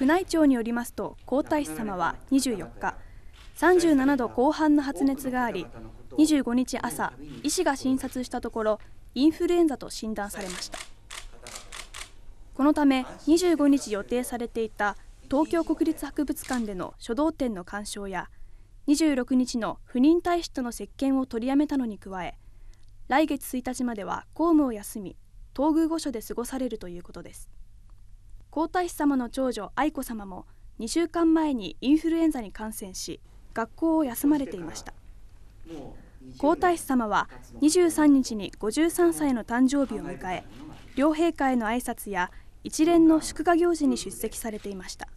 宮内庁によりますと皇太子さまは24日37度後半の発熱があり25日朝医師が診察したところインフルエンザと診断されましたこのため25日予定されていた東京国立博物館での書道展の鑑賞や26日の不妊体質との接見を取りやめたのに加え来月1日までは公務を休み東宮御所で過ごされるということです。皇太子さまの長女愛子さまも2週間前にインフルエンザに感染し学校を休まれていました皇太子さまは23日に53歳の誕生日を迎え両陛下への挨拶や一連の祝賀行事に出席されていました